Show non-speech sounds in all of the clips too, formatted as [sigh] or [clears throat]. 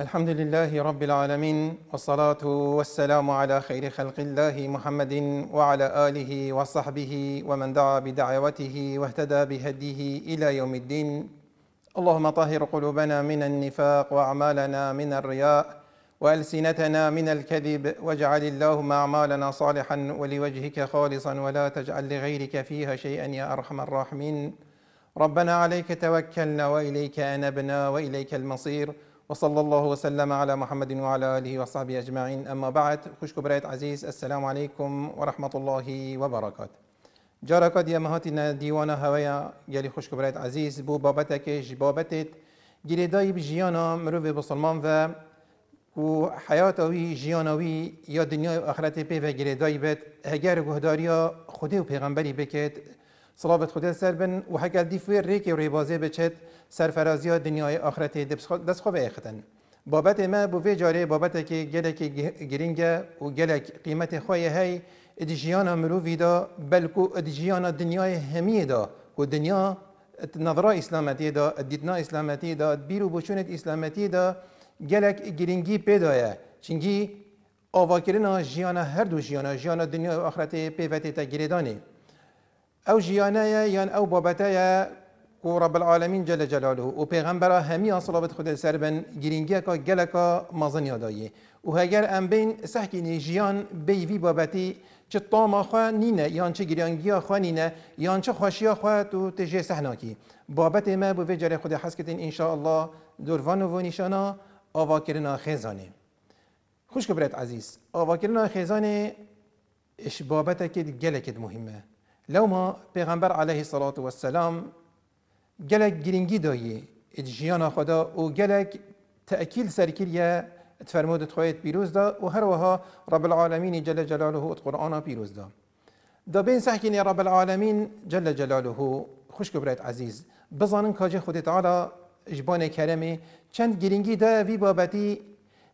الحمد لله رب العالمين والصلاة والسلام على خير خلق الله محمد وعلى آله وصحبه ومن دعا بدعوته واهتدى بهديه إلى يوم الدين اللهم طهر قلوبنا من النفاق وأعمالنا من الرياء وألسنتنا من الكذب واجعل اللهم أعمالنا صالحا ولوجهك خالصا ولا تجعل لغيرك فيها شيئا يا أرحم الراحمين ربنا عليك توكلنا وإليك أنبنا وإليك المصير وصلى الله وسلم على محمد وعلى آله وصحبه أجمعين أما بعد خوش كبرات عزيز السلام عليكم ورحمة الله وبركاته جارا يا مهاتنا ديوانا هوايا يلي خوش كبرات عزيز بو بابتك جبابتت جيلي جلداي بجيانا مروف بصلمان و حياته وي جيانا وي يا دنيا اخرته بي و جلداي بت هجار قهداريا خده و پیغمبری بكت صلابت خود سر بن و حکل دیف ویر ریک و ریبازه بچت سرفرازی دنیای آخرت دست خوب ایختن بابت ما بو وی جاره بابت که گلک گرینگ و گلک قیمت خواهی های ادجیان مرو دا بلکو ادجیان دنیای همی دا و دنیا نظرا اسلامتی دا دیدنا اسلامتی دا بیرو بچونت اسلامتی دا گرینگی جرینجی بیدایا چنگی آواکرنا جیانا هر دو جیانا جیانا دنیا و آخرت پیوتی تا گریدانه او جیانه یان او بابەتەیە و رب العالمین جل جلاله و پیغمبر همی اصلابت خود سر بن گرینگی کا گلکا مازن یادایی و هگر ام بین سحکین جیان بیوی بابتی چه طاما خوا نینه یان چه گرینگی خوا نینه یان چه خوشی خواهد تو تجه سحناکی بابت ما بو جل خود حسکتین انشاءالله دروان و نشانا آواکرنا خیزانه خوش کبرت عزیز آواکرنا خیزانه اش بابتکید مهمه لوما پیغمبر علیه صلوات و سلام گلک گرنگی دایی جیان خدا و گلک تأکیل سرکریه تفرمودت خویت پیروز دا و هر وها رب العالمین جل جلاله ات قرآن پیروز دا دا بین سحکین رب العالمین جل جلاله خوش کبرت عزیز بزانن کاج خود تعالی اجبان کرمه چند گرنگی دا وی بابتی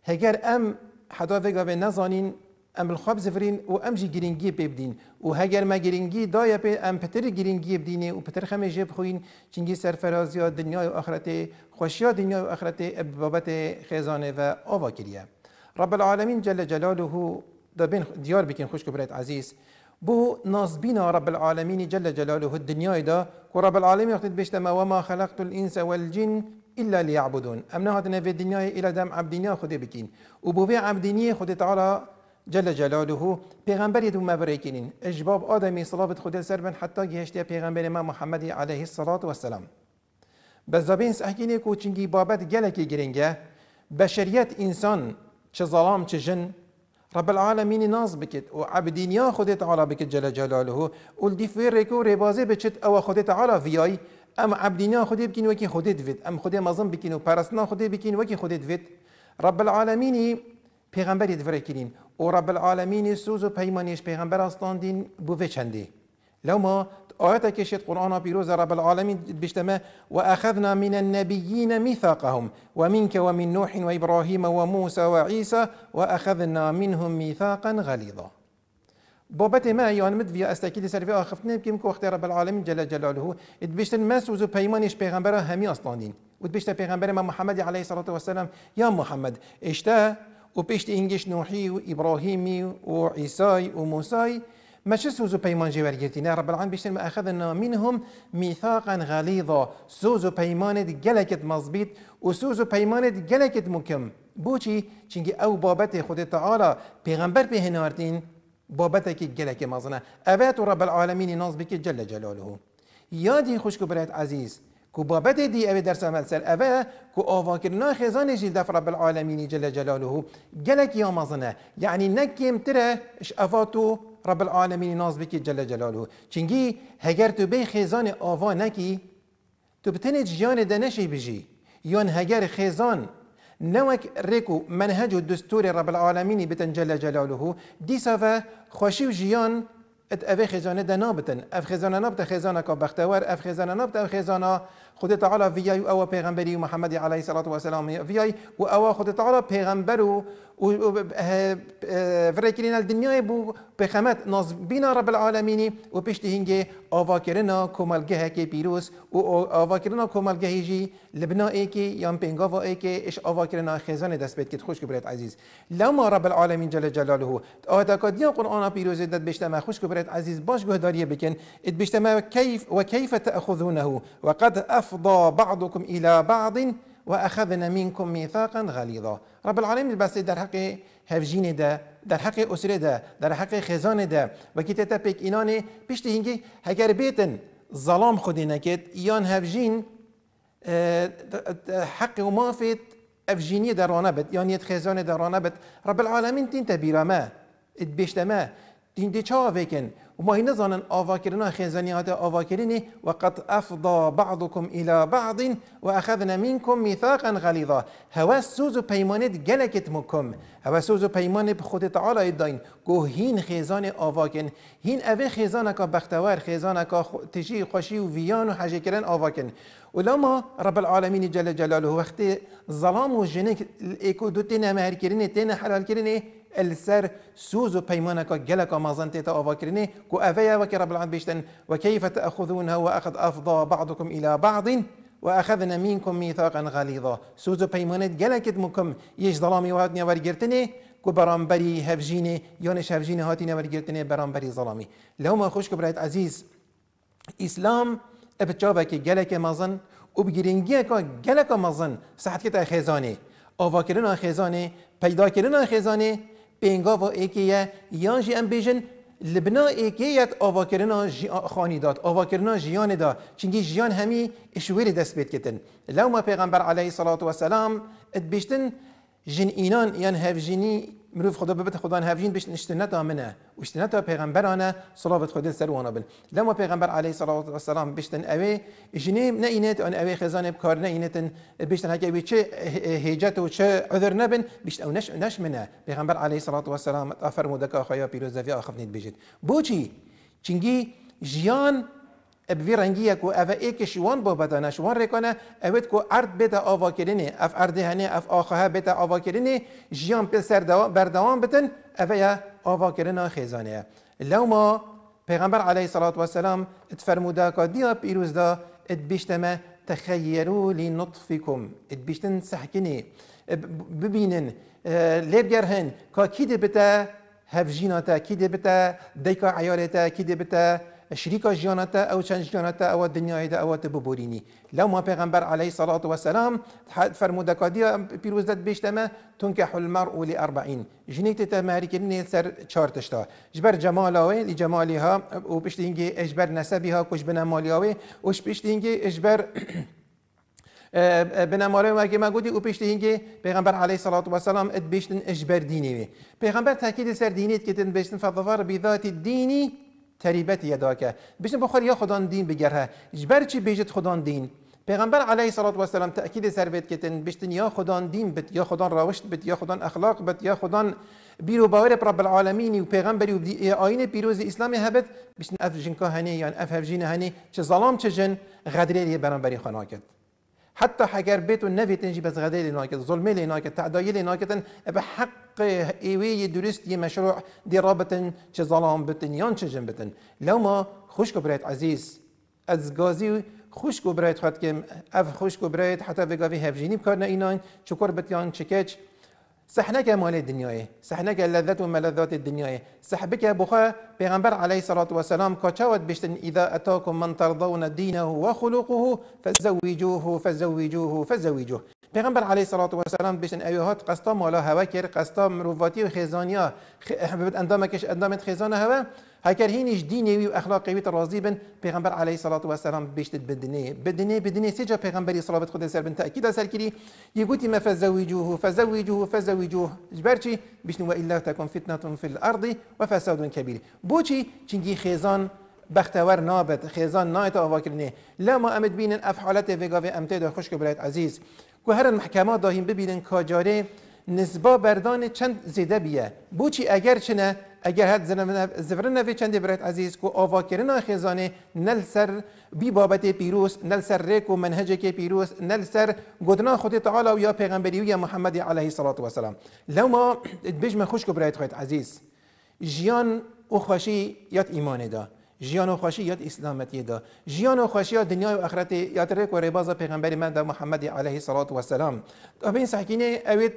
هگر ام حدا وگاوه نزانین ام خواب زفرين و ام جي گرینگی بيبدين و هاگر ما گرینگی دايا بي ام پتر گرینگی بدینه و پتر خمه جب خوین چنگی سرفرازی دنیا و آخرت خوشيا دنيا و آخرت بابت خیزانه و آوا كريا رب العالمين جل جلاله دا بين ديار بكين خوش کبرت عزيز بو ناصبين رب العالمين جل جلاله الدنيا دا رب العالمين وقت بشتما وما خلقت الإنس والجن إلا ليعبدون أمنا هاتنا في الدنيا إلى دم عبدينيا خده بكين وبو في عبدينيا خده تعالى جل جلاله پیغمبری دو مبره کنین اجباب آدمی صلابت خود سر بن حتی گهشتی پیغمبر ما محمد علیه الصلاة والسلام بزابین سحکینی کوچنگی بابت گلکی گرنگه بشریت انسان چه ظلام چه جن رب العالمین ناز بکت و عبدینیا خود تعالی بکت جل جلاله و دیفوی رکو ربازه بچت او خود تعالی ویای ام عبدینیا خودی بکین وکی خودت بید ام خود مظم بکین و پرستنا خود بکین وکی خودت بید رب العالمینی پیغمبری دفره و رب العالمین سوز و پیمانیش پیغمبر دین بو چندی لو ما آیت کشید قرآن پیروز رب العالمین بشتم و اخذنا من النبیین میثاقهم و منک و من نوح و ابراهیم و موسی و عیسی و اخذنا منهم میثاقا غلیظا بابت ما يعني مد في استکید سر في اخفت نبكي کیم کوخت رب العالمين جل جلاله ادبشت الماس وزو بيمانيش بيغمبره همي اصلاندين ودبشت بيغمبر محمد عليه الصلاه والسلام يا محمد اشته و پشت اینگش نوحی و ابراهیمی و عیسی و موسی ما چه سوزو پیمان جوارگرتینا رب العالمین بشتن ما اخذنا منهم ميثاقا غليظا سوزو پیمانت گلکت مضبیط و سوزو پیمانت گلکت مکم بوچی چنگی او بابت خود تعالی پیغمبر به هنارتین بابتك جلك مزنا أبات رب العالمين ناز بك جل جلاله يا دي خشك برات عزيز کو بابت دیگه درس عمل سر اوه کو آواکرنا خزان جی دف رب العالمین جل جلاله گلک یا مزنه یعنی يعني نکیم تره افاتو رب العالمین ناز بکی جل جلاله چنگی هگر تو بی خزان آوا نکی تو بتنی جیان دنشی بجی یون هگر خزان نوك ريكو منهج الدستور رب العالمين بتن جل جلاله دي سافا خوشي وجيان ات اوه خزانه ده نابتن اف خزانه نابت خزانه که بختور اف خزانه نابت اف خزانه خدای تعالی ویای او پیغمبری محمد علیه الصلاة و السلام ویای و او خدای تعالی پیغمبر و اه، ورکرین الدنیای بو پیغمت ناز بینا رب العالمینی و پشت هنگه آواکرنا کمالگه که پیروس و آواکرنا کمالگه جی لبنا ای که یا پنگاوا ای که اش آواکرنا خیزان دست بید که خوش که برید عزیز لما رب العالمین جل جلاله آتا کدیا قرآن پیروز داد دت ما خوش که برید عزیز باش گهداریه بکن ات بشتما کیف و کیف تأخذونه و قد اف أفضى بعضكم إلى بعض وأخذنا منكم ميثاقا غليظا رب العالمين بس در حق هفجين ده در حق أسره ده در اه، حق خزان ده وكي تتبك إناني بيشت هنجي هكر بيتن ظلام خودي نكت إيان هفجين حق ومافت أفجيني درانا بت يعني خزان درانا بت رب العالمين تين تبيرا ما اتبشت ما تين دي چاوكن وما هي نظن أفاكرنا خيزانيات آواكريني وقد أفضى بعضكم إلى بعض وأخذنا منكم ميثاقا غليظا هوا سوزو پیمانت جلكت مكم هوا سوزو پیمان خود تعالى الدين كو هين خزان أفاكن هين اوه خزانك بختوار خزانك تجي خوشی وفيان ویان و حجه ولما رب العالمين جل جلاله وقت ظلام وجنك جنك الايكو دو تينا مهر كريني تينا حلال كريني السر سوزو پیمانکا گلکا ما تیتا آواکرینه كأفيا وكرب وکی رب وكيف تأخذونها وأخذ أفضى بعضكم الى بعض وأخذنا منكم ميثاقا غليظا سوزو پیمانت گلکت مكم يش ظلامي و ورجرتني كو کو هفجيني يونش هفجيني هفجینه ورجرتني ورگرتنه برانبری ظلامی لهم خوش كبرات عزيز اسلام ابتشابك جلك مازن و بگیرنگی که گلک مازن صحت کتا خیزانه آواکرین خیزانه پیدا کردن خزانه و ایکیه یان جی ام بیجن لبنا ایکیت آواکرنا داد آواکرنا جیان دا چنگی جیان همی اشویر دست بیت کتن لو ما پیغمبر علیه صلاة و سلام ات بیشتن جن اینان یان جنی مروف خدا ببته خدا هفجین بش نشتنتا منه و اشتنتا پیغمبرانه صلوات خدا سر وانا بن لما پیغمبر علی صلوات و سلام بشتن اوی جنی نه اینت ان اوی خزانه بکار نه اینتن بشتن هکی چه هیجت و چه عذر نبن بشت او نش نش منه پیغمبر علی صلوات و سلام افرمود که خیا پیروزی اخفنید بجد بوچی چنگی جیان بفي رنگیه کو اوا ایک شوان با بدانه شوان رکنه اوید کو ارد بیتا آوا کرینه اف ارده هنه اف آخه بیتا آوا کرینه جیان پی سر بردوان بتن اوا یا آوا کرینه خیزانه لو ما پیغمبر علیه صلاة و سلام اتفرمودا که دیا پیروز دا ات بیشتمه تخیرو لنطفکم ات بیشتن سحکنی ببینن اه، لیبگرهن که کی دی هفجیناتا کی دی دیکا عیالتا کی دی شریک جیانت او چند جیانت او دنیای ده او تببورینی. لو ما پیغمبر علیه الصلاه و سلام فرمود کادی پیروزت بیشتما تنکح المرء لاربعین جنیت تا مهری کردن سر چار تشتا جبر جمالاوی لجمالی ها و پشتینگی اجبر نسبی ها کش بنمالی هاوی وش پشتینگی اجبر [clears throat] بناماره ما که ما گویی او پیشته پیغمبر علیه الصلاه و سلام ات بیشتن اجبر دینی پیغمبر تاکید سر دینیت که تن بیشتن فضفر بذات دینی تریبت که بشن بخور یا خدان دین بگره بر چی بیجت خدان دین پیغمبر علیه الصلاه و سلام تأکید سر که تن یا خدان دین بت یا خدان راوشت بت یا خدان اخلاق بت یا خدان بیرو باور رب العالمینی و پیغمبری و آین پیروز اسلام هبت بشن اف جنکا هنی یا اف هنی چه ظلام چه جن غدری برانبری خناکت حتى حكر بيتو نفي تنجي بس غدا لناكت ظلمي تعدي تعداي لناكت بحق ايوي درست مشروع دي رابطن چه بتن يان چه بتن لو ما خوش كبريت عزيز از غازي خوش كبريت خد اف خوش كبريت حتى في غاوي هفجيني بكارنا اينان چكور بتيان چكيچ سحنك مال الدنيا إيه؟ سحنك لذات وملذات الدنيا إيه؟ سحبك بخا پیغمبر عليه الصلاة والسلام كاچاوت بشتن إذا أتاكم من ترضون دينه وخلقه فزوجوه فزوجوه فزوجوه پیغمبر علیه الصلاة والسلام بشن ایوهات أيوه، قستا مالا هوا کرد قستا مروفاتی و خیزانیا خ... اندامکش اندامت خیزان هوا هاكر هينيش ديني واخلاقي ترازي بن پیغمبر عليه الصلاه والسلام بيشت بدني بدني بدني سجا پیغمبر صلاه خدا سر بن تاكيد سر كري يقول ما فزوجوه فزوجوه فزوجوه جبرتي بشنو الا تكون فتنه في الارض وفساد كبير بوچي چنگي خيزان بختور نابد خيزان نايت اواكرني ما امد بينن افعالات وگاوي امتد خوش كبرت عزيز كهر المحكمه محکمات داهیم كاجاري نسبه بردان چند زیده بیه بوچی اگر چنه اگر هات زفرنا في چند برات عزيز كو اوفا كرنا خزانه نل سر بي بابت بيروس نل سر ريكو منهج كي بيروس نل سر قدنا خدي تعالى ويا پیغمبري ويا محمد عليه الصلاه والسلام لو ما بيج ما خوش كو برات عزيز جيان وخاشي يات ايمان ده جیان و خوشی یاد اسلامتی دا جیان و خوشی یاد دنیا و آخرت یاد رک و رباز پیغمبر من دا محمد علیه الصلاة والسلام تا بین سحکینه اوید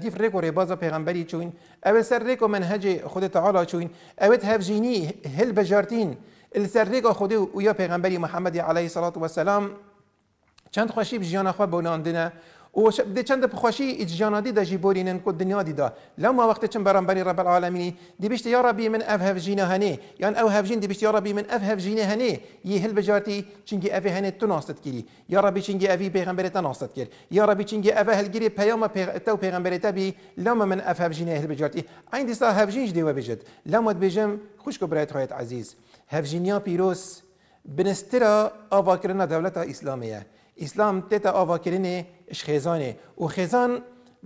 دیف رک و رباز پیغمبری چون اوید سر رک و منهج خود تعالی چون اوید هفجینی هل بجارتین السر رک خود و یا محمد علیه الصلاة والسلام چند خوشی بجیان خواه بناندنه و دی چند بخوشی اجیانا دی دا جیبورینن کو دنیا دی دا لما وقت برام برانبری رب العالمین دی بشت یا ربی من اف هفجینه هنه یان او هفجین دی بشت یا ربی من اف هفجینه هنه یه هل بجارتی چنگی افی هنه تو ناست کری یا ربی چنگی افی پیغمبر تا ناست کر یا ربی چنگی اف هل گری پیام تو پیغمبر تا بی لما من اف هفجینه هل بجارتی عین دی هف هفجینج دی و بجد لما بجم خوش کو برایت هایت عزیز هفجینیا پیروس بنسترا آواکرنا دولت اسلامیه اسلام تتا آوا کرنه اش خیزانه و خیزان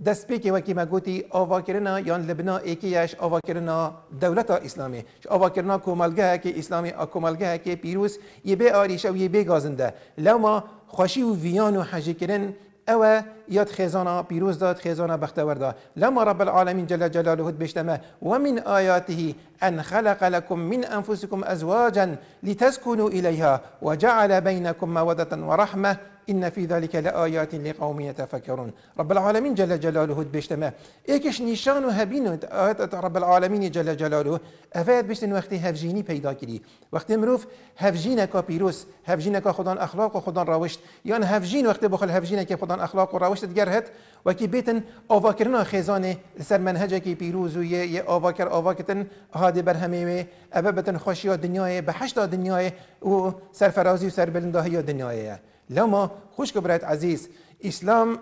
دست پی که وکی مگوتی آوا کرنا یان لبنا ایکیش آوا کرنا دولت اسلامی ش آوا کرنا کومالگه که اسلامی کومالگه که پیروز یه به آریش و یه به گازنده لما خوشی و ویان و حجی کرن او يد خزانة بيروز داد خزانة بختور دا لما رب العالمين جل جلاله هد بشتما ومن آياته أن خلق لكم من أنفسكم أزواجا لتسكنوا إليها وجعل بينكم مودة ورحمة إن في ذلك لآيات لقوم يتفكرون رب العالمين جل جلاله بيشتما إيكش نشان هبين آيات رب العالمين جل جلاله أفايت بيشتن وقت هفجيني پیدا كري وقت مروف هفجينة كابيروس بيروس هفجينة كا أخلاق وخدان روشت يعني هفجين وقت بخل هفجينة كخدان أخلاق وروشت تجرهت وكي بيتن آوا كرنا لسر منهجه كي بيروزو يه آوا كر هادي برهمي و أبابتن خوشي دنياي بحشت دنياي و سرفرازي و سربلندهي دنياي لما خوش برایت عزیز اسلام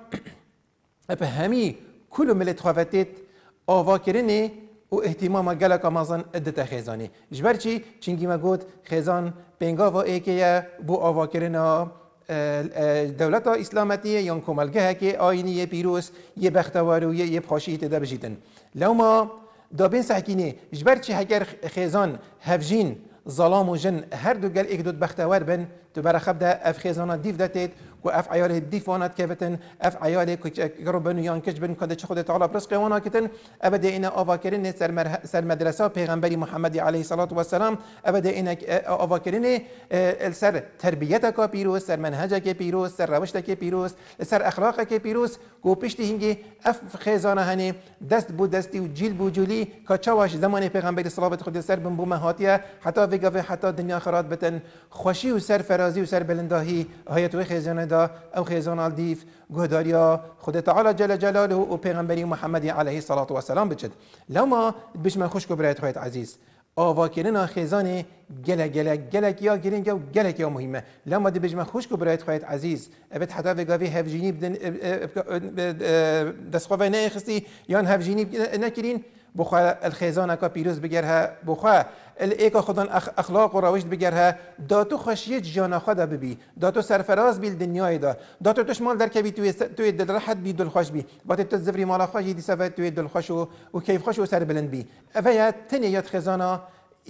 به [clears throat] همی کل ملت خوافتت آوا کرنه و اهتمام گلک آمازن ادت خیزانه جبر چی؟ چنگی ما گوت خیزان پنگا و ایکیه بو آوا کرنه دولت اسلامتی یا کمالگه که آینی پیروز یه بختوار و یه پاشی تدا بجیتن لو ما دابین سحکینه جبر چی هگر خیزان هفجین ظلام و جن هر دو گل ایک دو بختوار بن تو برخب ده افخیزانا دیف ده تید وافعیال هدیف وانات کفتن بنو یان کج بن کند چه خود تعالی پرس قوانا کتن ابدا این آوا سر, سر مدرسه پیغمبری محمدی علیه و سلام ابدا اینا آوا کرن سر تربیت کا پیروز سر منهج که پیروز سر روشت که پیروز سر اخلاق که پیروز کو پشتی هنگی اف خیزانه هنی دست بود دستی و جیل بود جولی که چواش زمان پیغمبری صلوات خود سر بن بومه هاتیه حتی وگاوه حتی دنیا خرات بتن خوشی و سر فرازی و سر بلنداهی آیت و خیزانه دا او خیزان دیف گهداریا خود تعالى جل جلاله و پیغمبری محمد عليه الصلاة والسلام بچد لما بش من خوش کو خويت عزيز عزیز آواکرین خیزان گله گله گلک یا گرین گو گلک یا مهمه لما دی بجمه خوش کو برایت خویت عزیز ابت حتا و گاوی هفجینی بدن دستخواه نخستی یا هفجینی نکرین بخوا الخزانه کا پیروز بگرها بخوا الیکا خودن اخ اخلاق و روش بگرها داتو خشیت جان خود ببی داتو سرفراز بیل دنیای دا داتو تشمال در کبی توی توی دل راحت بی دل خوش بی بات تو زفری مالا خوش دی سفر توی دل خوش و, و کیف خوش و سر بلند بی اویا تنیات خزانه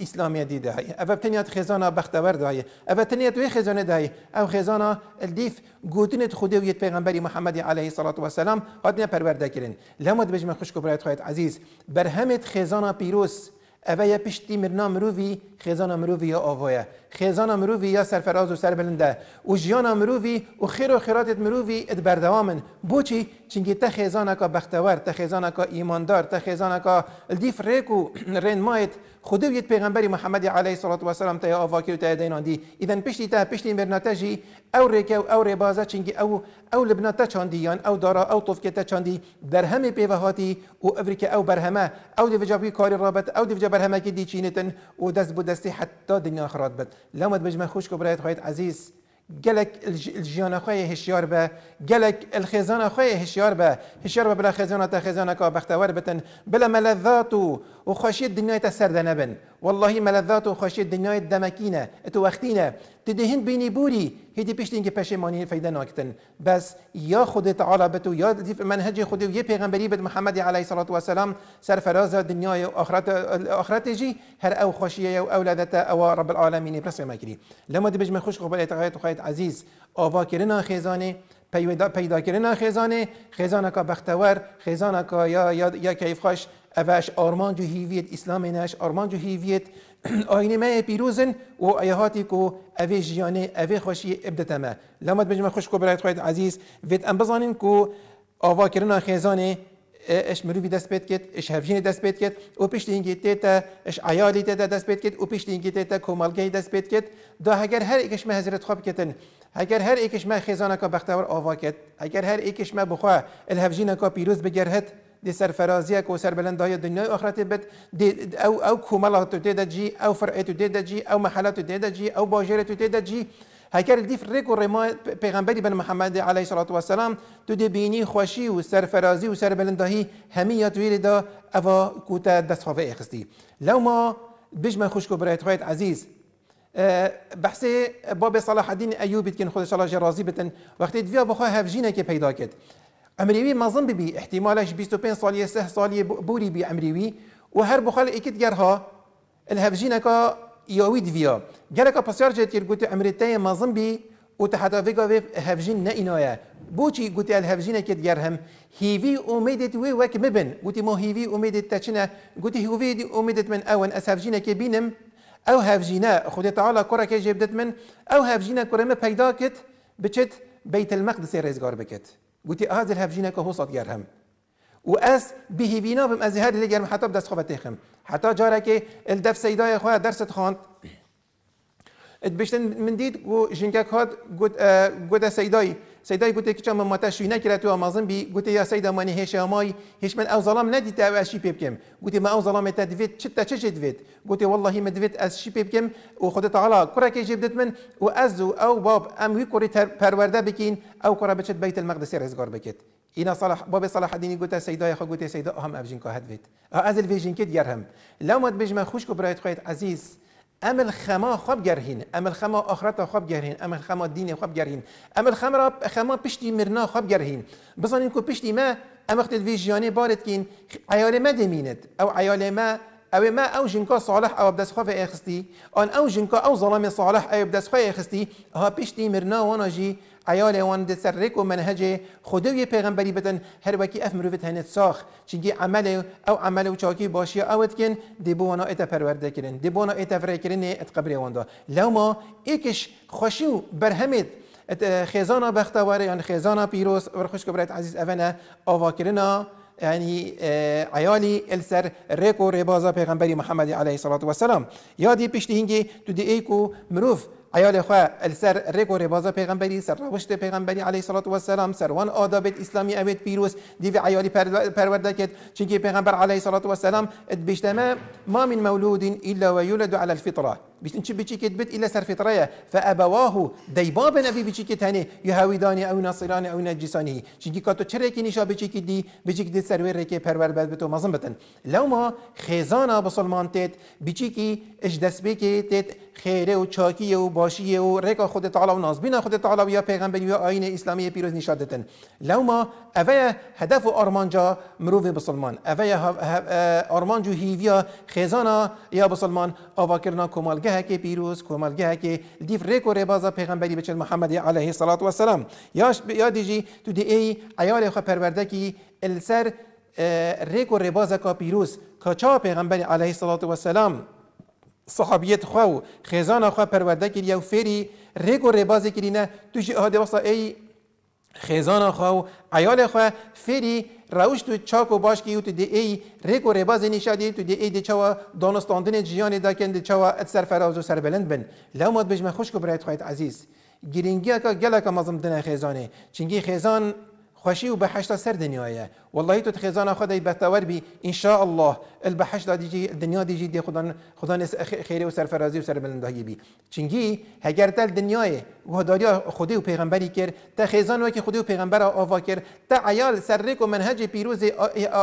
اسلامي دي داي اف تنيات خزانه بختور داي اف تنيات وي خزانه داي او خزانه الديف گوتنت خود ويت پیغمبر محمد عليه الصلاه والسلام هاتنا پرورده کرن لمد بجم خوش کوبرایت خواهد عزیز برهمت خزانه پیروز اوه یا پشتی مرنا مرووی خیزان مرووی یا آوایه خیزان مرووی یا سرفراز و سربلنده و جیان مرووی و خیر و خیراتت مرووی اد بردوامن بوچی چنگی تا خیزان که بختور تا خیزان که ایماندار تا خیزان که الدیف ریکو رین مایت خدویت پیغمبری محمد علیه الصلاة والسلام تا آواکی و تا دینان اذن پشتی تا پشتی مرناتا جی او ریکه و او ریبازه چنگی او او لبناتا چاندی یان او دارا او طفکتا چاندی در همه پیوهاتی و افریکه او برهمه او دیوجا بی کاری رابط او دیوجا برهمه که دی چینتن و دست بو دستی حتی دنیا خرات بد لامد بجمه خوش که برایت خواهید عزیز جلك الجيانا خوي هشيار به جلك الخزانة خوي هشيار به هشيار به بلا خزانة خزانة كا بختوار بتن بلا ملذاته وخشيت الدنيا تسردنا بن والله ملذاته وخشيت الدنيا دمكينه اتو وقتينا تدهن بيني بوري هدي پیش دین باشي ماني فايدة ناكتن بس يا خود تعالى بتو يا دي منهج خود و پیغمبري پیغمبری بد محمد عليه الصلاه والسلام سر سرفراز دنيا آخرت آخرت جي هر او خوشیه او اولادت او رب العالمين برس ما كري لما دي بجمع خوش قبل اعتقاد خیت عزيز آوا كرنا خيزاني پیدا کردن خزانه خزانه کا بختور خزانه کا یا یا, یا کیف خوش اوش آرمان جو هیویت اسلام نش آرمان جو هیویت آینه ما پیروزن و ایهاتی کو اوی جیانه اوی خوشی ابدتمه لامد بجمه خوش کو برایت خواهید عزیز وید ام بزانین کو آوا کرنا خیزانه اش مروی دست بید کت اش هفجین دست بید کت او پیش دینگی تیتا اش عیالی تیتا دست بید کت او پیش دینگی تیتا کومالگی دست بید کت دا هگر هر اکش ما حضرت خواب کتن هگر هر اکش ما خیزانه کا بختور آوا کت هگر هر اکش ما بخواه الهفجینه کا پیروز بگرهت دي سرفرازيك وسربلند هاي الدنيا اخرى تبت دي او او كمالا تتدا جي او فرعه تتدا جي او محلات تتدا جي او باجره تتدا جي هكار دي فريك ريما پیغمبري بن محمد عليه الصلاه والسلام تدي بيني خوشي و سرفرازي و سربلندهي هميه تويل دا اوا كوتا دسخوفه اخستي لو ما بيج ما خوشكو برايت خويت عزيز آه، بحث باب صلاح الدين ايوب كان خود ان الله جرازي بتن وقت فيها بخوا هفجينه كي پیدا كد ئەمریوی مەزم ببی احتیمالش 25 سالیە سه سالیە بوری بی ئەمریوی و هەر بخال ئیکت گەرها هەبژینەکە یاوی دویا گەلەکە پسیار جێتیر گوتی ئەمریتەیە مەزم بی و تحتافێکا وێ هەبژین نەئینایە بۆچی گوتی ئە هەبژینەکێت گەرهم هیوی ئومێدت وێ وەک مبن گوتی مۆ هیوی ئومێدت تەچنە گوتی هیوێدی ئومێدت من ئەوەن ئەس هەبژینەکێ بینم ئەو هەبژینە خودی تەعالا کوڕەکە جێبدت من او هەبژینە کوڕێمە پەیدا کرد بچت بيت المقدس ڕێزگار بكت گوتی ئاز هەفژینە که هۆسەد گرهم و از ئەس بهیبی نابم ئەزی هەر لە گەرم حتا دەست خۆبە تێخم حتا جارێکی ئەل دەف سەیدای خۆیان دەرست خواند بشتن من دید و ژینگەک هات گود آه، سەیدایی سیدای گوتی کچا من ماتا شوینه کرا تو امازن بی گوتی یا سیدا من هیش امای هیش من او ظلام ندی تا اشی پی بکم گوتی ما او ظلام تا دویت چتا چه دویت گوتی والله ما دویت از شی پی بکم و خود تعالی کرا کی جبدت من و از او باب ام وی کوری پرورده بکین او کرا بچت بیت المقدس رزگار بکت اینا صلاح باب صلاح الدین گوتا سیدای خو گوتی سیدا اهم آه ابجین کا هدویت از آه، الویژن کید یرهم لو مد بجما خوش کو برایت خویت عزیز امل خما خواب گرهین امل خما آخرت خواب گرهین امل خما دین خواب گرهین امل خما خما پشتی مرنا خواب گرهین بزنین کو پشتی ما امخت وقت الفيجيوني بارد كين عيال ما دمينت او عيال ما او ما او جنكا صالح او بدس خوف اخستي ان او جنكا او ظلام صالح او بدس خوف اخستي ها آه بيشتي مرنا وانا جي عیال لێوان دەسەر ڕێک و منهج خودوی پیغمبری بدن هر هەروەکی اف مروفت هەنێت ساخ چنگی عمل او عمل و چاکی باشی ایتا پرورده کرن ئەوتکن دیبووەوە ایتا فره کرن ئێتە قبری ئەت لو ما ایکش خوشی و برهمید اه، بەرهەمێت بختواره یعنی یان پیروس پیرۆس خوش برێت عزیز ئەڤەنە ئاواکردنا يعني اه، عيالي السر ريكو ريبازا پیغمبري محمد عليه الصلاه والسلام يادي بيشتي تو تدي ايكو مروف ایال خواه السر رگو ربازا پیغمبری سر روشت پیغمبری علیه صلات و سلام سر وان آدابت اسلامی اوید پیروز دیو عیالی پرورده کد چنکی پیغمبر علیه صلات و سلام ات ما من مولود الا و ویولد علی الفطره بتنشي بيشيكت بيت إلا سرفت فطرية فأبواه ديبابا نبي بيشيكت هني يهوداني أو نصيراني أو نجساني چونكي كاتو تشريكي نشا بيشيكت دي بيشيكت دي سروي ريكي پرور بد بتو مظن بتن لو ما خيزانا بسلمان تيت بيشيكي اش دست بيكي تيت خيره و چاكيه و باشيه و ريكا خود تعالى و نازبين خود تعالى و يا پیغمبر و يا آين إسلامي پيروز نشادتن لو ما أفيا هدف و أرمانجا مروف بسلمان أفيا أرمانجو هيفيا خيزانا يا بسلمان آواكرنا كمالجه گهکی پیروز کمال گهکی دیف ریکو ربازا پیغمبری بچه محمد علیه الصلاة والسلام یاش یادی جی تو دی ای عیال خو پرورده کی السر ریکو ربازا کا پیروز کچا پیغمبری علیه الصلاة والسلام صحابیت خو خزانه خو پرورده کی یا فری ریکو ربازی کی نه تو جی اهد وصا ای خیزان خو ایال خو فری روش تو چاک و باش که تو دی ای ریک و رباز نشادی تو دی ای دی چوا دانستاندن جیان دا کن دی چوا ات سر فراز و سر بلند بن لو ماد بجمه خوش کو برایت خواهید عزیز گرینگی که گله که مزم دنه خیزانه چنگی خیزان خوشی و بهشت سر دنیایه والله تو خزانه خدای بتور بی ان شاء الله البهشت دیجی دنیا دیجی دی خدا خدا نس خیره و سرفرازی و سربلندی بی چنگی هگر تل دنیای وهداری خدای و پیغمبری کرد تا خزانه که خدای و پیغمبر آوا کرد تا عیال سرک و منهج پیروز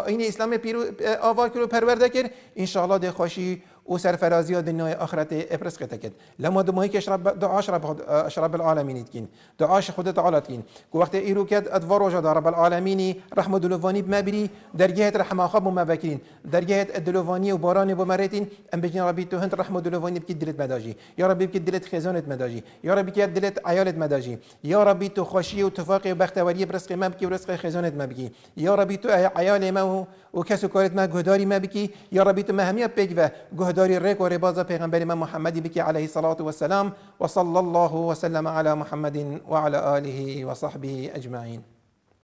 این اسلام پیرو آوا کرد و پرورده کرد ان شاء الله دی خوشی او سرفرازی و دنیای آخرت ابرس کتکت لما دو ماهی که اشرب دعاش رب شرب العالمینی کین دعاش خود تعالی کین کو وقت ایرو کد ادوارو جدا رب العالمینی رحم دلوانی بما بری جهت رحم خاب ما بکرین جهت دلوانی و باران بو مرتین ام بجن ربی تو هند رحم دلوانی بکی دلت مداجی یا ربی بکی دلت خزانت مداجی یا ربی کی دلت عیالت مداجی یا ربی تو خوشی و تفاقی و بختوری برزق ما بکی و رزق خزانت ما بکی یا ربی تو عیال ما و کسو کارت ما گهداری ما بکی یا ربی تو مهمی مهمیه گهدار داري ريك وربازة پیغمبر ما محمد بك عليه الصلاة والسلام وصلى الله وسلم على محمد وعلى آله وصحبه أجمعين